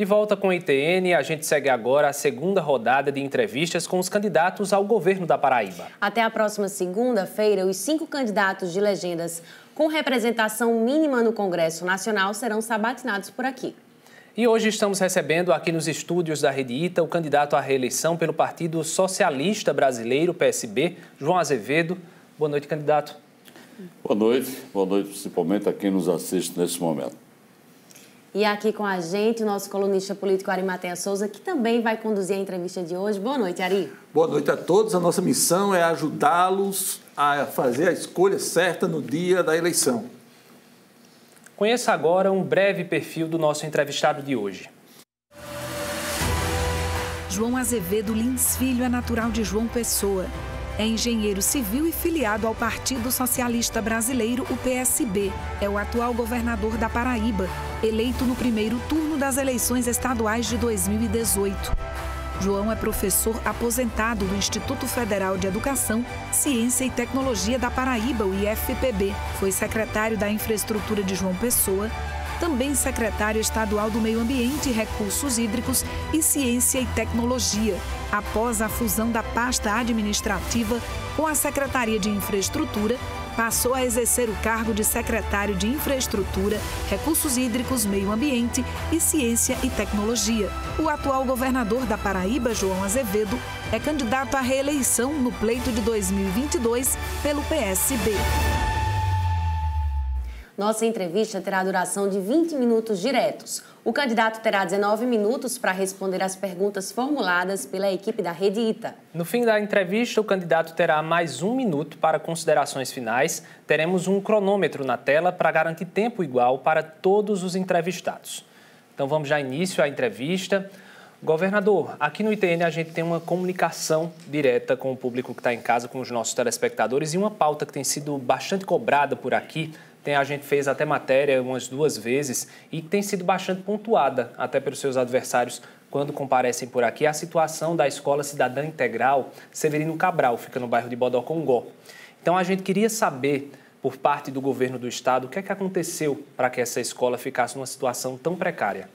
De volta com o ITN, a gente segue agora a segunda rodada de entrevistas com os candidatos ao governo da Paraíba. Até a próxima segunda-feira, os cinco candidatos de legendas com representação mínima no Congresso Nacional serão sabatinados por aqui. E hoje estamos recebendo aqui nos estúdios da Rede Ita o candidato à reeleição pelo Partido Socialista Brasileiro, PSB, João Azevedo. Boa noite, candidato. Boa noite, boa noite principalmente a quem nos assiste nesse momento. E aqui com a gente, o nosso colunista político Ari Matea Souza, que também vai conduzir a entrevista de hoje. Boa noite, Ari. Boa noite a todos. A nossa missão é ajudá-los a fazer a escolha certa no dia da eleição. Conheça agora um breve perfil do nosso entrevistado de hoje. João Azevedo Lins Filho é natural de João Pessoa, é engenheiro civil e filiado ao Partido Socialista Brasileiro, o PSB. É o atual governador da Paraíba, eleito no primeiro turno das eleições estaduais de 2018. João é professor aposentado do Instituto Federal de Educação, Ciência e Tecnologia da Paraíba, o IFPB. Foi secretário da Infraestrutura de João Pessoa, também secretário estadual do Meio Ambiente, Recursos Hídricos e Ciência e Tecnologia, após a fusão da pasta administrativa com a Secretaria de Infraestrutura, passou a exercer o cargo de secretário de Infraestrutura, Recursos Hídricos, Meio Ambiente e Ciência e Tecnologia. O atual governador da Paraíba, João Azevedo, é candidato à reeleição no pleito de 2022 pelo PSB. Nossa entrevista terá duração de 20 minutos diretos. O candidato terá 19 minutos para responder às perguntas formuladas pela equipe da Rede Ita. No fim da entrevista, o candidato terá mais um minuto para considerações finais. Teremos um cronômetro na tela para garantir tempo igual para todos os entrevistados. Então vamos já início à entrevista. Governador, aqui no ITN a gente tem uma comunicação direta com o público que está em casa, com os nossos telespectadores, e uma pauta que tem sido bastante cobrada por aqui tem, a gente fez até matéria umas duas vezes e tem sido bastante pontuada até pelos seus adversários quando comparecem por aqui. A situação da Escola Cidadã Integral Severino Cabral, fica no bairro de Bodocongó. Então a gente queria saber por parte do governo do estado, o que é que aconteceu para que essa escola ficasse numa situação tão precária?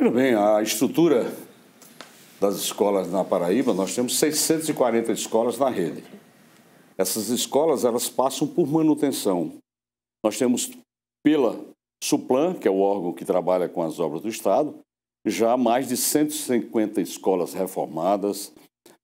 Muito bem, a estrutura das escolas na Paraíba, nós temos 640 escolas na rede. Essas escolas, elas passam por manutenção. Nós temos pela Suplan, que é o órgão que trabalha com as obras do Estado, já mais de 150 escolas reformadas,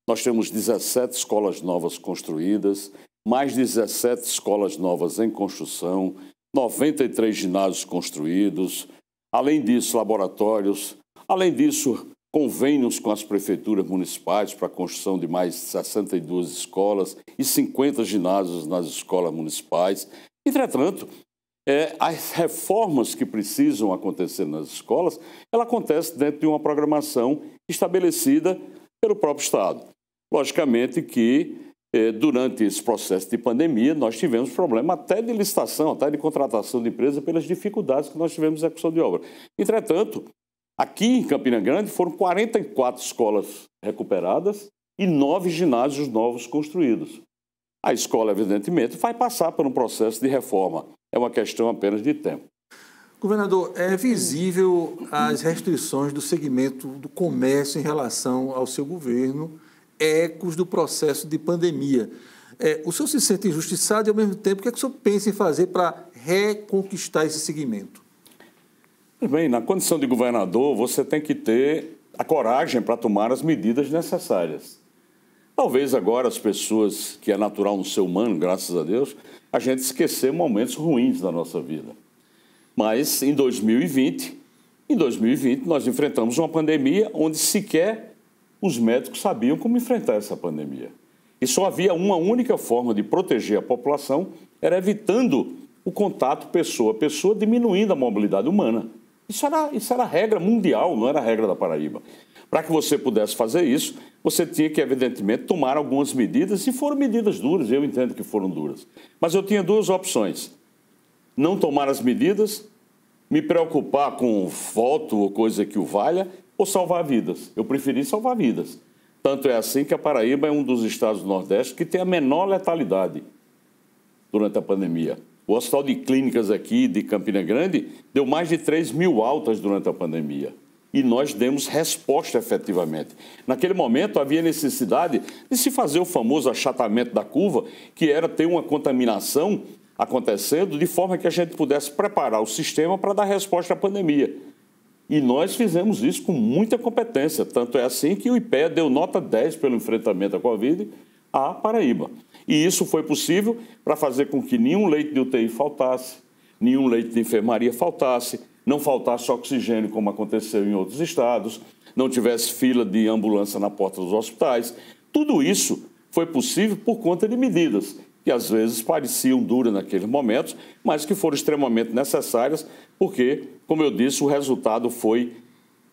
nós temos 17 escolas novas construídas, mais 17 escolas novas em construção, 93 ginásios construídos, além disso, laboratórios, além disso, convênios com as prefeituras municipais para a construção de mais 62 escolas e 50 ginásios nas escolas municipais. Entretanto, é, as reformas que precisam acontecer nas escolas, ela acontece dentro de uma programação estabelecida pelo próprio Estado. Logicamente que é, durante esse processo de pandemia nós tivemos problema até de licitação, até de contratação de empresa pelas dificuldades que nós tivemos na execução de obra. Entretanto, aqui em Campina Grande foram 44 escolas recuperadas e nove ginásios novos construídos. A escola, evidentemente, vai passar por um processo de reforma. É uma questão apenas de tempo. Governador, é visível as restrições do segmento do comércio em relação ao seu governo, ecos do processo de pandemia. É, o senhor se sente injustiçado e, ao mesmo tempo, o que, é que o senhor pensa em fazer para reconquistar esse segmento? Bem, na condição de governador, você tem que ter a coragem para tomar as medidas necessárias. Talvez agora as pessoas, que é natural no ser humano, graças a Deus, a gente esquecer momentos ruins da nossa vida. Mas em 2020, em 2020 nós enfrentamos uma pandemia onde sequer os médicos sabiam como enfrentar essa pandemia. E só havia uma única forma de proteger a população, era evitando o contato pessoa a pessoa, diminuindo a mobilidade humana. Isso era, isso era regra mundial, não era regra da Paraíba. Para que você pudesse fazer isso, você tinha que, evidentemente, tomar algumas medidas, e foram medidas duras, eu entendo que foram duras. Mas eu tinha duas opções: não tomar as medidas, me preocupar com voto ou coisa que o valha, ou salvar vidas. Eu preferi salvar vidas. Tanto é assim que a Paraíba é um dos estados do Nordeste que tem a menor letalidade durante a pandemia. O Hospital de Clínicas aqui de Campina Grande deu mais de 3 mil altas durante a pandemia e nós demos resposta efetivamente. Naquele momento havia necessidade de se fazer o famoso achatamento da curva, que era ter uma contaminação acontecendo de forma que a gente pudesse preparar o sistema para dar resposta à pandemia. E nós fizemos isso com muita competência, tanto é assim que o IPE deu nota 10 pelo enfrentamento à Covid à Paraíba. E isso foi possível para fazer com que nenhum leite de UTI faltasse, nenhum leite de enfermaria faltasse, não faltasse oxigênio, como aconteceu em outros estados, não tivesse fila de ambulância na porta dos hospitais. Tudo isso foi possível por conta de medidas que às vezes pareciam duras naqueles momentos, mas que foram extremamente necessárias, porque, como eu disse, o resultado foi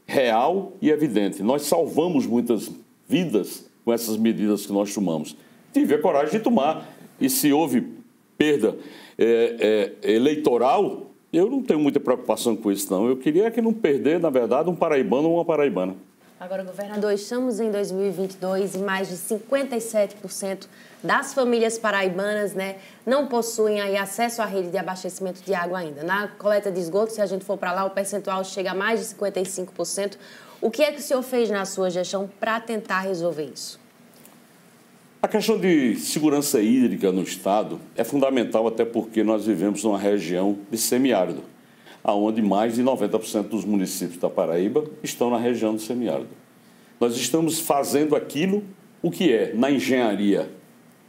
real e evidente. Nós salvamos muitas vidas com essas medidas que nós tomamos. Tive a coragem de tomar, e se houve perda é, é, eleitoral, eu não tenho muita preocupação com isso, não. Eu queria que não perder, na verdade, um paraibano ou uma paraibana. Agora, governador, estamos em 2022 e mais de 57% das famílias paraibanas né, não possuem aí acesso à rede de abastecimento de água ainda. Na coleta de esgoto, se a gente for para lá, o percentual chega a mais de 55%. O que é que o senhor fez na sua gestão para tentar resolver isso? A questão de segurança hídrica no Estado é fundamental até porque nós vivemos numa região de semiárido, aonde mais de 90% dos municípios da Paraíba estão na região do semiárido. Nós estamos fazendo aquilo o que é na engenharia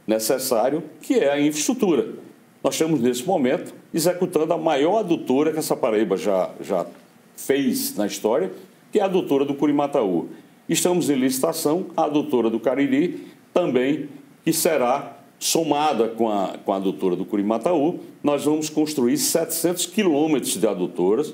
necessário, que é a infraestrutura. Nós estamos nesse momento executando a maior adutora que essa Paraíba já, já fez na história, que é a adutora do Curimataú. Estamos em licitação, a adutora do Cariri, também que será somada com a, com a adutora do Curimataú, nós vamos construir 700 quilômetros de adutoras,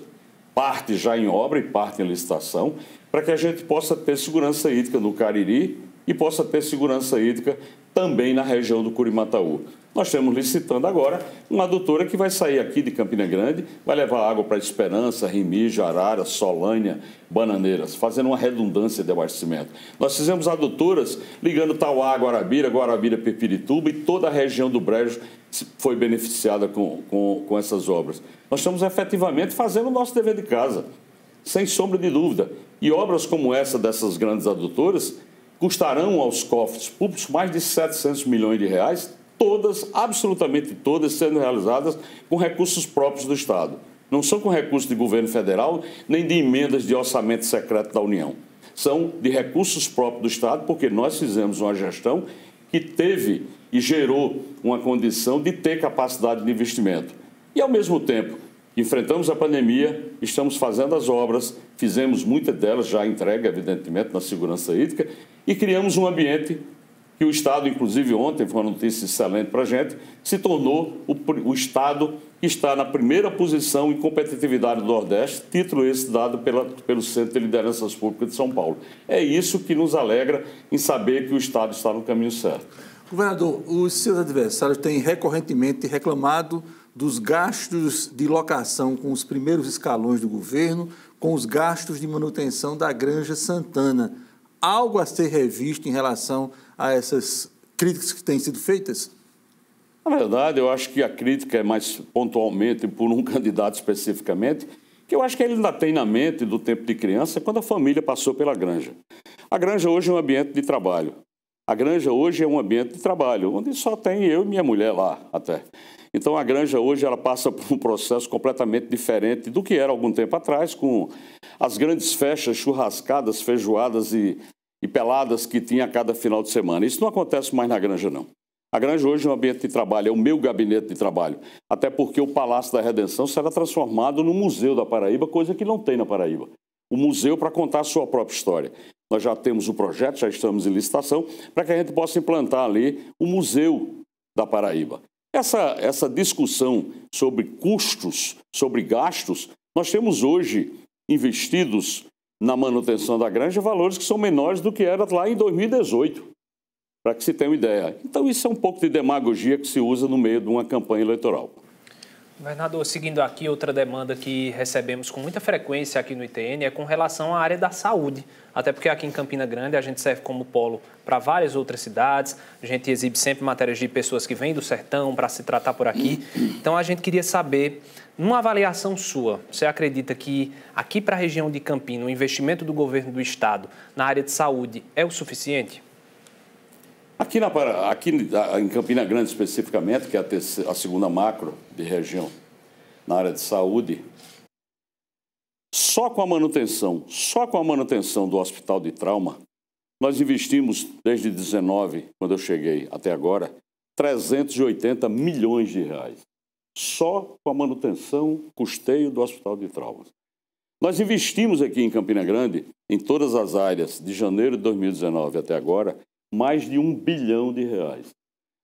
parte já em obra e parte em licitação, para que a gente possa ter segurança hídrica no Cariri e possa ter segurança hídrica também na região do Curimataú. Nós estamos licitando agora uma adutora que vai sair aqui de Campina Grande, vai levar água para Esperança, Rimi, Jarara, Solânia, Bananeiras, fazendo uma redundância de abastecimento. Nós fizemos adutoras ligando Tauá, Guarabira, Guarabira, Pepirituba e toda a região do Brejo foi beneficiada com, com, com essas obras. Nós estamos efetivamente fazendo o nosso dever de casa, sem sombra de dúvida. E obras como essa dessas grandes adutoras custarão aos cofres públicos mais de 700 milhões de reais, todas, absolutamente todas, sendo realizadas com recursos próprios do Estado. Não são com recursos de governo federal, nem de emendas de orçamento secreto da União. São de recursos próprios do Estado, porque nós fizemos uma gestão que teve e gerou uma condição de ter capacidade de investimento. E, ao mesmo tempo, Enfrentamos a pandemia, estamos fazendo as obras, fizemos muitas delas já entregue, evidentemente, na segurança hídrica, e criamos um ambiente que o Estado, inclusive ontem, foi uma notícia excelente para a gente, se tornou o, o, Estado que está na primeira posição em competitividade do Nordeste, título esse dado pela, pelo Centro de Lideranças Públicas de São Paulo. É isso que nos alegra em saber que o Estado está no caminho certo. Governador, os seus adversários têm recorrentemente reclamado dos gastos de locação com os primeiros escalões do governo, com os gastos de manutenção da Granja Santana. Algo a ser revisto em relação a essas críticas que têm sido feitas? Na verdade, eu acho que a crítica é mais pontualmente por um candidato especificamente, que eu acho que ele ainda tem na mente do tempo de criança, quando a família passou pela granja. A granja hoje é um ambiente de trabalho. A granja hoje é um ambiente de trabalho, onde só tem eu e minha mulher lá até. Então a granja hoje ela passa por um processo completamente diferente do que era algum tempo atrás, com as grandes festas, churrascadas, feijoadas e, e peladas que tinha a cada final de semana. Isso não acontece mais na granja, não. A granja hoje é um ambiente de trabalho, é o meu gabinete de trabalho. Até porque o Palácio da Redenção será transformado no Museu da Paraíba, coisa que não tem na Paraíba. O museu para contar a sua própria história. Nós já temos o projeto, já estamos em licitação, para que a gente possa implantar ali o Museu da Paraíba. Essa, essa discussão sobre custos, sobre gastos, nós temos hoje investidos na manutenção da granja valores que são menores do que era lá em 2018, para que se tenha uma ideia. Então, isso é um pouco de demagogia que se usa no meio de uma campanha eleitoral. Governador, seguindo aqui, outra demanda que recebemos com muita frequência aqui no ITN é com relação à área da saúde. Até porque aqui em Campina Grande a gente serve como polo para várias outras cidades, a gente exibe sempre matérias de pessoas que vêm do sertão para se tratar por aqui. Então a gente queria saber, numa avaliação sua, você acredita que aqui para a região de Campina o investimento do governo do estado na área de saúde é o suficiente? Aqui, na, aqui em Campina Grande, especificamente, que é a, terceira, a segunda macro de região na área de saúde, só com a manutenção, só com a manutenção do hospital de trauma, nós investimos desde 19, quando eu cheguei até agora, 380 milhões de reais. Só com a manutenção, custeio do hospital de Trauma. Nós investimos aqui em Campina Grande, em todas as áreas, de janeiro de 2019 até agora, mais de um bilhão de reais.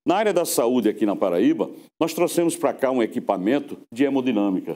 Na área da saúde aqui na Paraíba, nós trouxemos para cá um equipamento de hemodinâmica.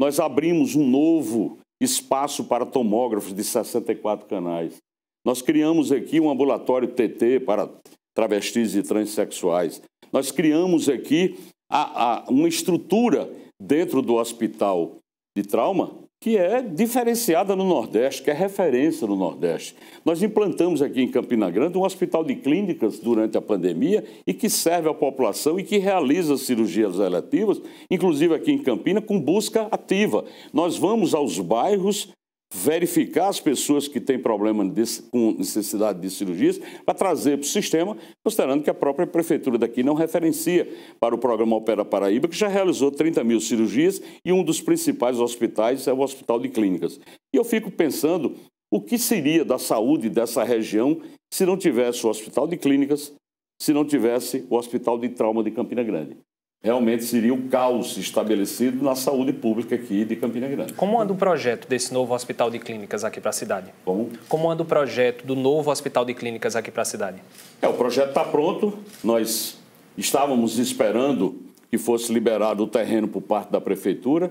Nós abrimos um novo espaço para tomógrafos de 64 canais. Nós criamos aqui um ambulatório TT para travestis e transexuais. Nós criamos aqui a, a, uma estrutura dentro do hospital de trauma que é diferenciada no Nordeste, que é referência no Nordeste. Nós implantamos aqui em Campina Grande um hospital de clínicas durante a pandemia e que serve à população e que realiza cirurgias eletivas, inclusive aqui em Campina, com busca ativa. Nós vamos aos bairros verificar as pessoas que têm problema com necessidade de cirurgias para trazer para o sistema, considerando que a própria prefeitura daqui não referencia para o programa Opera Paraíba, que já realizou 30 mil cirurgias e um dos principais hospitais é o Hospital de Clínicas. E eu fico pensando o que seria da saúde dessa região se não tivesse o Hospital de Clínicas, se não tivesse o Hospital de Trauma de Campina Grande realmente seria o caos estabelecido na saúde pública aqui de Campina Grande. Como anda o projeto desse novo hospital de clínicas aqui para a cidade? Como? Como anda o projeto do novo hospital de clínicas aqui para a cidade? É, o projeto está pronto. Nós estávamos esperando que fosse liberado o terreno por parte da prefeitura.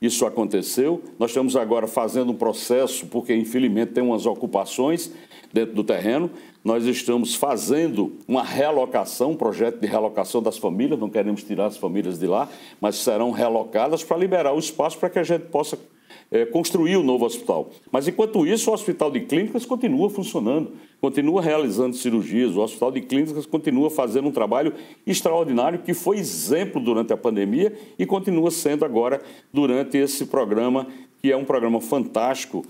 Isso aconteceu. Nós estamos agora fazendo um processo, porque infelizmente tem umas ocupações dentro do terreno. Nós estamos fazendo uma relocação, um projeto de relocação das famílias. Não queremos tirar as famílias de lá, mas serão relocadas para liberar o espaço para que a gente possa é, construir o novo hospital. Mas, enquanto isso, o Hospital de Clínicas continua funcionando, continua realizando cirurgias, o Hospital de Clínicas continua fazendo um trabalho extraordinário que foi exemplo durante a pandemia e continua sendo agora durante esse programa, que é um programa fantástico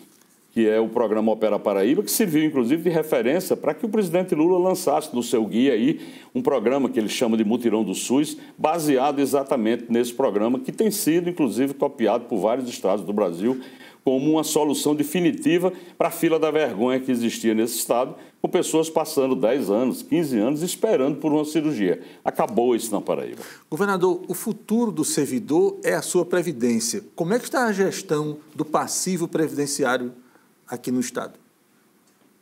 que é o programa Opera Paraíba, que serviu inclusive de referência para que o presidente Lula lançasse no seu guia aí um programa que ele chama de Mutirão do SUS, baseado exatamente nesse programa, que tem sido inclusive copiado por vários estados do Brasil como uma solução definitiva para a fila da vergonha que existia nesse estado, com pessoas passando 10 anos, 15 anos esperando por uma cirurgia. Acabou isso na Paraíba. Governador, o futuro do servidor é a sua previdência. Como é que está a gestão do passivo previdenciário aqui no Estado?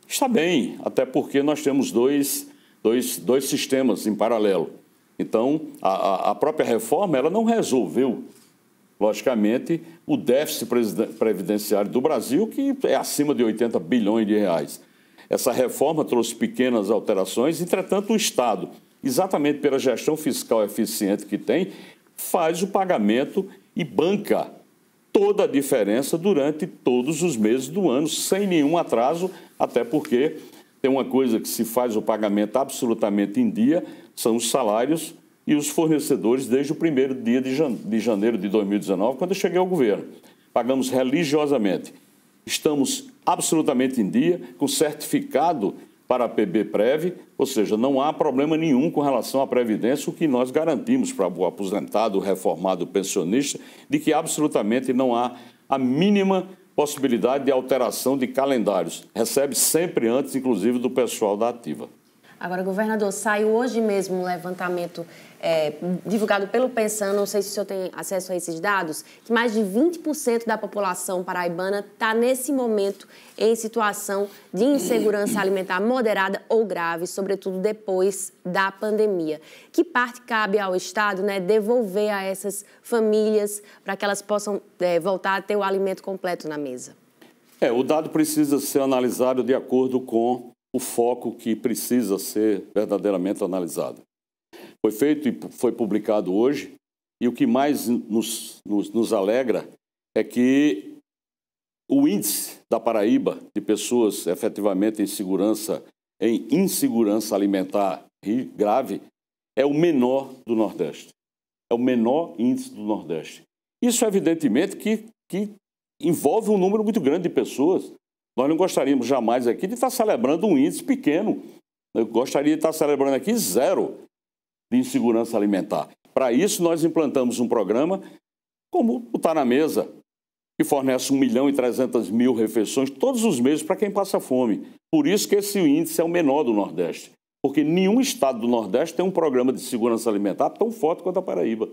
Está bem, até porque nós temos dois, dois, dois sistemas em paralelo. Então, a, a própria reforma ela não resolveu, logicamente, o déficit previdenciário do Brasil, que é acima de 80 bilhões de reais. Essa reforma trouxe pequenas alterações, entretanto, o Estado, exatamente pela gestão fiscal eficiente que tem, faz o pagamento e banca toda a diferença durante todos os meses do ano, sem nenhum atraso, até porque tem uma coisa que se faz o pagamento absolutamente em dia, são os salários e os fornecedores desde o primeiro dia de janeiro de 2019, quando eu cheguei ao governo. Pagamos religiosamente. Estamos absolutamente em dia, com certificado para a PB Prev, ou seja, não há problema nenhum com relação à Previdência, o que nós garantimos para o aposentado, reformado, pensionista, de que absolutamente não há a mínima possibilidade de alteração de calendários. Recebe sempre antes, inclusive, do pessoal da Ativa. Agora, governador, saiu hoje mesmo um levantamento é, divulgado pelo Pensando, não sei se o senhor tem acesso a esses dados, que mais de 20% da população paraibana está, nesse momento, em situação de insegurança alimentar moderada ou grave, sobretudo depois da pandemia. Que parte cabe ao Estado né, devolver a essas famílias para que elas possam é, voltar a ter o alimento completo na mesa? É, o dado precisa ser analisado de acordo com o foco que precisa ser verdadeiramente analisado. Foi feito e foi publicado hoje, e o que mais nos, nos, nos alegra é que o índice da Paraíba de pessoas efetivamente em segurança, em insegurança alimentar grave, é o menor do Nordeste. É o menor índice do Nordeste. Isso, evidentemente, que, que envolve um número muito grande de pessoas nós não gostaríamos jamais aqui de estar celebrando um índice pequeno. Eu gostaria de estar celebrando aqui zero de insegurança alimentar. Para isso, nós implantamos um programa como o Tá na Mesa, que fornece 1 milhão e 300 mil refeições todos os meses para quem passa fome. Por isso que esse índice é o menor do Nordeste, porque nenhum estado do Nordeste tem um programa de segurança alimentar tão forte quanto a Paraíba.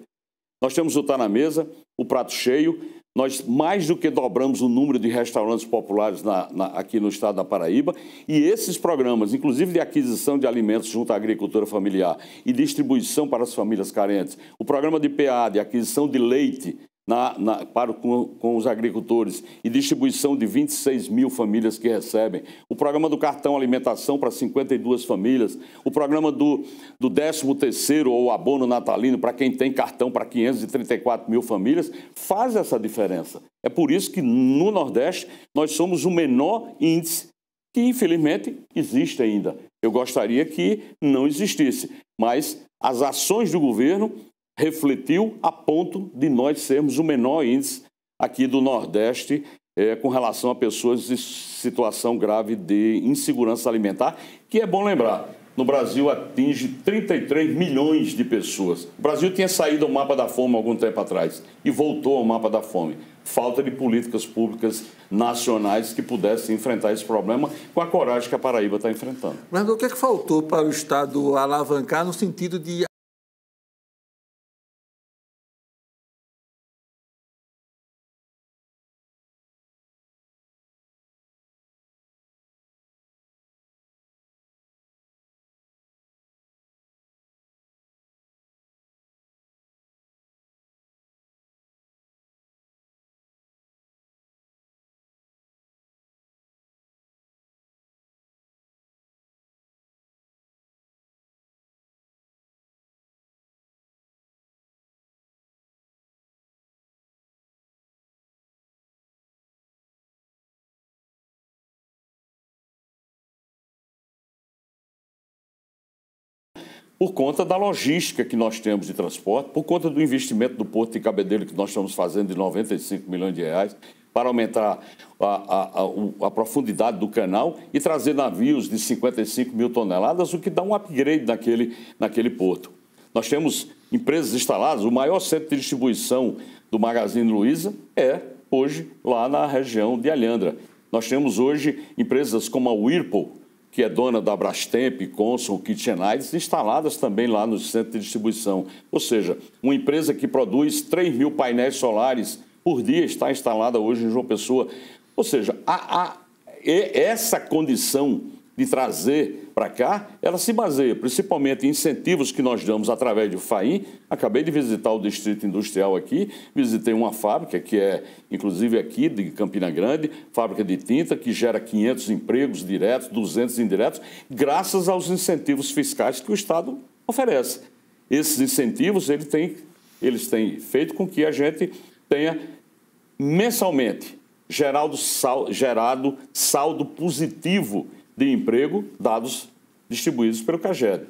Nós temos o Tá na Mesa, o Prato Cheio, nós mais do que dobramos o número de restaurantes populares na, na, aqui no estado da Paraíba e esses programas, inclusive de aquisição de alimentos junto à agricultura familiar e distribuição para as famílias carentes, o programa de PA, de aquisição de leite na, na, para com, com, os agricultores e distribuição de 26 mil famílias que recebem. O programa do cartão alimentação para 52 famílias. O programa do, do 13º ou abono natalino para quem tem cartão para 534 mil famílias faz essa diferença. É por isso que no Nordeste nós somos o menor índice que infelizmente existe ainda. Eu gostaria que não existisse, mas as ações do governo refletiu a ponto de nós sermos o menor índice aqui do Nordeste é, com relação a pessoas em situação grave de insegurança alimentar, que é bom lembrar, no Brasil atinge 33 milhões de pessoas. O Brasil tinha saído do mapa da fome algum tempo atrás e voltou ao mapa da fome. Falta de políticas públicas nacionais que pudessem enfrentar esse problema com a coragem que a Paraíba está enfrentando. Mas o que, é que faltou para o Estado alavancar no sentido de por conta da logística que nós temos de transporte, por conta do investimento do Porto de Cabedelo que nós estamos fazendo de 95 milhões de reais para aumentar a, a, a, a profundidade do canal e trazer navios de 55 mil toneladas, o que dá um upgrade naquele, naquele porto. Nós temos empresas instaladas, o maior centro de distribuição do Magazine Luiza é hoje lá na região de Alhandra. Nós temos hoje empresas como a Whirlpool, que é dona da Brastemp, Consul, KitchenAid, instaladas também lá no centro de distribuição. Ou seja, uma empresa que produz 3 mil painéis solares por dia está instalada hoje em João Pessoa. Ou seja, a, a, essa condição de trazer para cá, ela se baseia principalmente em incentivos que nós damos através do FAIM. Acabei de visitar o Distrito Industrial aqui, visitei uma fábrica que é, inclusive aqui de Campina Grande, fábrica de tinta, que gera 500 empregos diretos, 200 indiretos, graças aos incentivos fiscais que o Estado oferece. Esses incentivos ele tem, eles têm feito com que a gente tenha mensalmente sal, gerado saldo positivo de emprego, dados distribuídos pelo CAGED.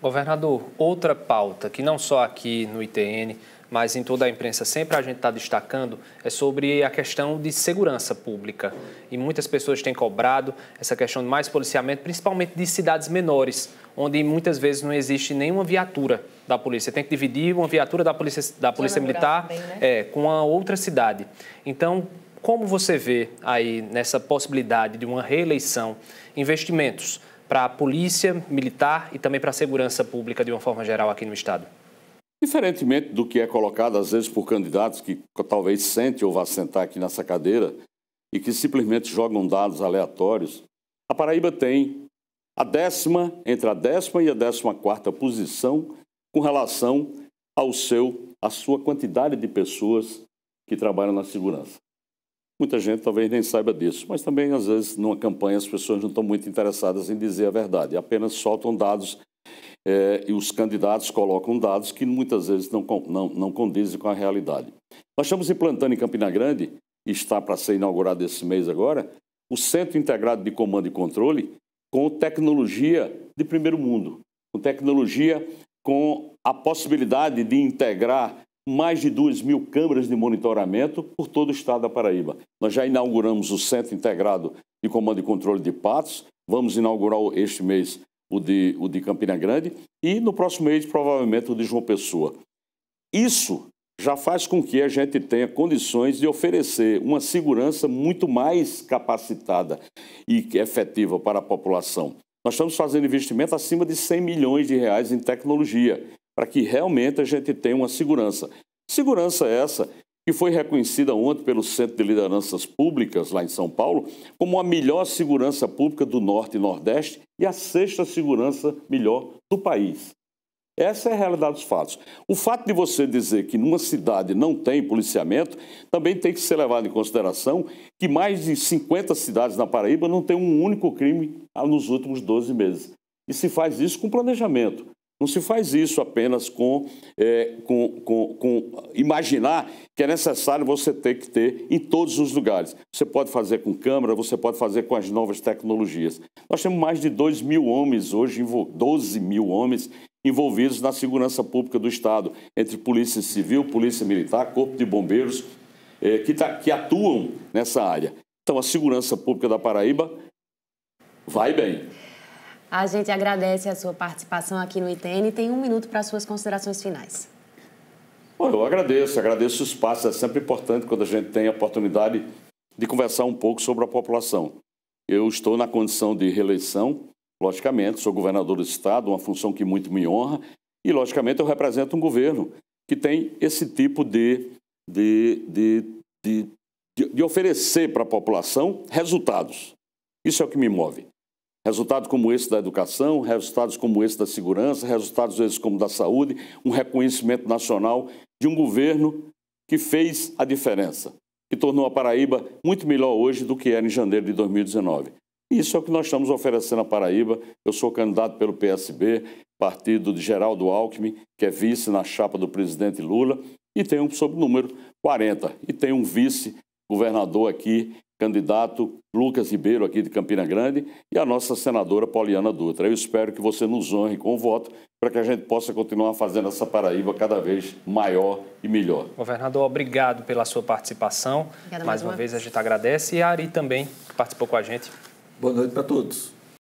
Governador, outra pauta que não só aqui no ITN, mas em toda a imprensa sempre a gente está destacando é sobre a questão de segurança pública. E muitas pessoas têm cobrado essa questão de mais policiamento, principalmente de cidades menores, onde muitas vezes não existe nenhuma viatura da polícia. Tem que dividir uma viatura da polícia, da polícia militar né? é, com a outra cidade. Então, como você vê aí nessa possibilidade de uma reeleição investimentos para a polícia militar e também para a segurança pública de uma forma geral aqui no Estado? Diferentemente do que é colocado às vezes por candidatos que talvez sente ou vá sentar aqui nessa cadeira e que simplesmente jogam dados aleatórios, a Paraíba tem a décima, entre a décima e a décima quarta posição com relação ao seu, à sua quantidade de pessoas que trabalham na segurança. Muita gente talvez nem saiba disso, mas também, às vezes, numa campanha, as pessoas não estão muito interessadas em dizer a verdade, apenas soltam dados é, e os candidatos colocam dados que muitas vezes não, não, não condizem com a realidade. Nós estamos implantando em Campina Grande, e está para ser inaugurado esse mês agora, o Centro Integrado de Comando e Controle com tecnologia de primeiro mundo, com tecnologia com a possibilidade de integrar mais de 2 mil câmeras de monitoramento por todo o estado da Paraíba. Nós já inauguramos o Centro Integrado de Comando e Controle de Patos, vamos inaugurar este mês o de, o de Campina Grande e no próximo mês, provavelmente, o de João Pessoa. Isso já faz com que a gente tenha condições de oferecer uma segurança muito mais capacitada e é efetiva para a população. Nós estamos fazendo investimento acima de 100 milhões de reais em tecnologia para que realmente a gente tenha uma segurança. Segurança essa que foi reconhecida ontem pelo Centro de Lideranças Públicas, lá em São Paulo, como a melhor segurança pública do Norte e Nordeste e a sexta segurança melhor do país. Essa é a realidade dos fatos. O fato de você dizer que numa cidade não tem policiamento também tem que ser levado em consideração que mais de 50 cidades na Paraíba não tem um único crime nos últimos 12 meses. E se faz isso com planejamento. Não se faz isso apenas com, é, com, com, com, imaginar que é necessário você ter que ter em todos os lugares. Você pode fazer com câmera, você pode fazer com as novas tecnologias. Nós temos mais de 2 mil homens hoje, 12 mil homens envolvidos na segurança pública do Estado, entre polícia civil, polícia militar, corpo de bombeiros, é, que, tá, que atuam nessa área. Então, a segurança pública da Paraíba vai bem. A gente agradece a sua participação aqui no ITN. e Tem um minuto para suas considerações finais. Bom, eu agradeço, agradeço o espaço. É sempre importante quando a gente tem a oportunidade de conversar um pouco sobre a população. Eu estou na condição de reeleição, logicamente, sou governador do Estado, uma função que muito me honra, e, logicamente, eu represento um governo que tem esse tipo de, de, de, de, de oferecer para a população resultados. Isso é o que me move. Resultados como esse da educação, resultados como esse da segurança, resultados esses como da saúde, um reconhecimento nacional de um governo que fez a diferença, que tornou a Paraíba muito melhor hoje do que era em janeiro de 2019. Isso é o que nós estamos oferecendo à Paraíba. Eu sou candidato pelo PSB, partido de Geraldo Alckmin, que é vice na chapa do presidente Lula, e tem um sobrenúmero 40, e tem um vice governador aqui, candidato Lucas Ribeiro, aqui de Campina Grande, e a nossa senadora Pauliana Dutra. Eu espero que você nos honre com o voto para que a gente possa continuar fazendo essa Paraíba cada vez maior e melhor. Governador, obrigado pela sua participação. Obrigada mais uma, uma vez a gente agradece e a Ari também, que participou com a gente. Boa noite para todos.